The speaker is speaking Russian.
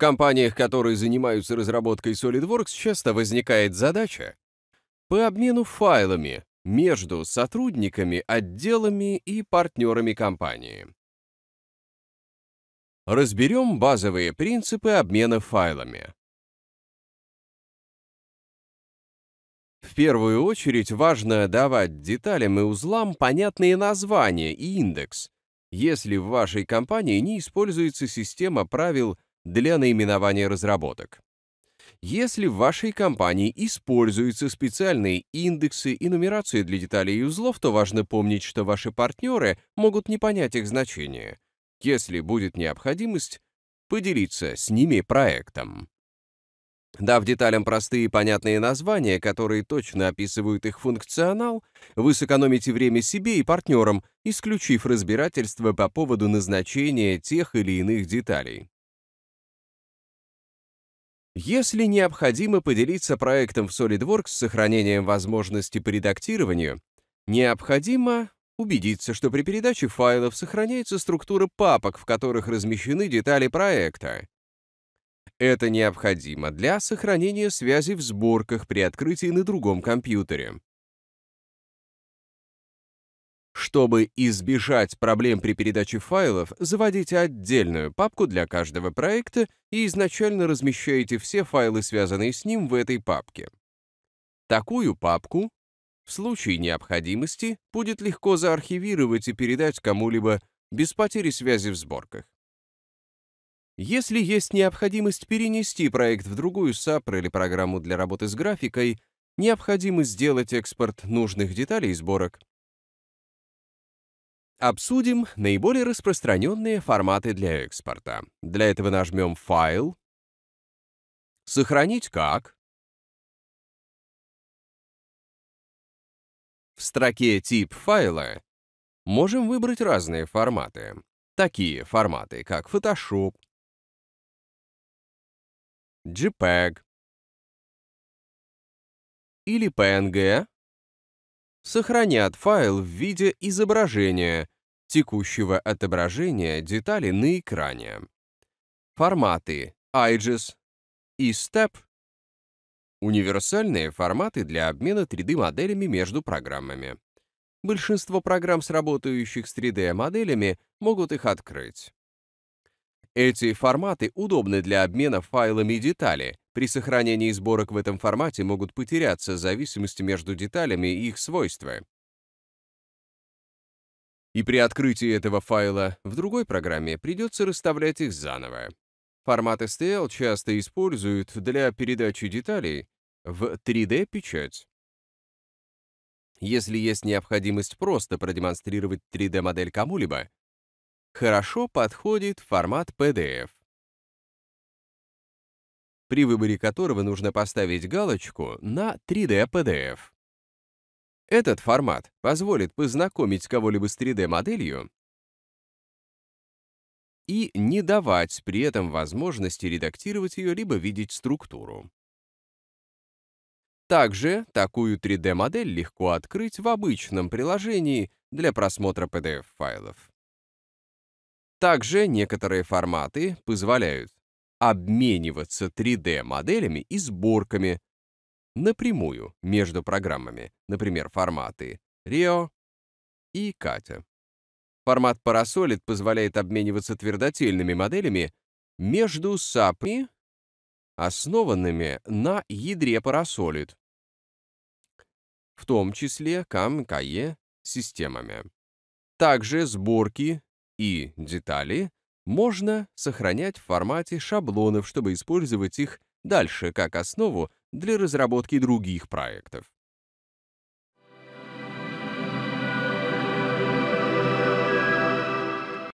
компаниях, которые занимаются разработкой SolidWorks, часто возникает задача по обмену файлами между сотрудниками, отделами и партнерами компании. Разберем базовые принципы обмена файлами. В первую очередь важно давать деталям и узлам понятные названия и индекс, если в вашей компании не используется система правил для наименования разработок. Если в вашей компании используются специальные индексы и нумерации для деталей и узлов, то важно помнить, что ваши партнеры могут не понять их значение. Если будет необходимость, поделиться с ними проектом. Дав деталям простые и понятные названия, которые точно описывают их функционал, вы сэкономите время себе и партнерам, исключив разбирательство по поводу назначения тех или иных деталей. Если необходимо поделиться проектом в SolidWorks с сохранением возможности по редактированию, необходимо убедиться, что при передаче файлов сохраняется структура папок, в которых размещены детали проекта. Это необходимо для сохранения связи в сборках при открытии на другом компьютере. Чтобы избежать проблем при передаче файлов, заводите отдельную папку для каждого проекта и изначально размещаете все файлы, связанные с ним, в этой папке. Такую папку в случае необходимости будет легко заархивировать и передать кому-либо без потери связи в сборках. Если есть необходимость перенести проект в другую SAP или программу для работы с графикой, необходимо сделать экспорт нужных деталей сборок Обсудим наиболее распространенные форматы для экспорта. Для этого нажмем «Файл», «Сохранить как», В строке «Тип файла» можем выбрать разные форматы, такие форматы, как Photoshop, JPEG или PNG сохранят файл в виде изображения, текущего отображения детали на экране. Форматы IGES и STEP — универсальные форматы для обмена 3D-моделями между программами. Большинство программ, сработающих с 3D-моделями, могут их открыть. Эти форматы удобны для обмена файлами детали, при сохранении сборок в этом формате могут потеряться зависимости между деталями и их свойства. И при открытии этого файла в другой программе придется расставлять их заново. Формат STL часто используют для передачи деталей в 3D-печать. Если есть необходимость просто продемонстрировать 3D-модель кому-либо, хорошо подходит формат PDF при выборе которого нужно поставить галочку на 3D-PDF. Этот формат позволит познакомить кого-либо с 3D-моделью и не давать при этом возможности редактировать ее либо видеть структуру. Также такую 3D-модель легко открыть в обычном приложении для просмотра PDF-файлов. Также некоторые форматы позволяют обмениваться 3D-моделями и сборками напрямую между программами, например, форматы Рио и Катя. Формат Parasolid позволяет обмениваться твердотельными моделями между сапами, основанными на ядре Parasolid, в том числе CAM-CAE системами. Также сборки и детали можно сохранять в формате шаблонов, чтобы использовать их дальше как основу для разработки других проектов.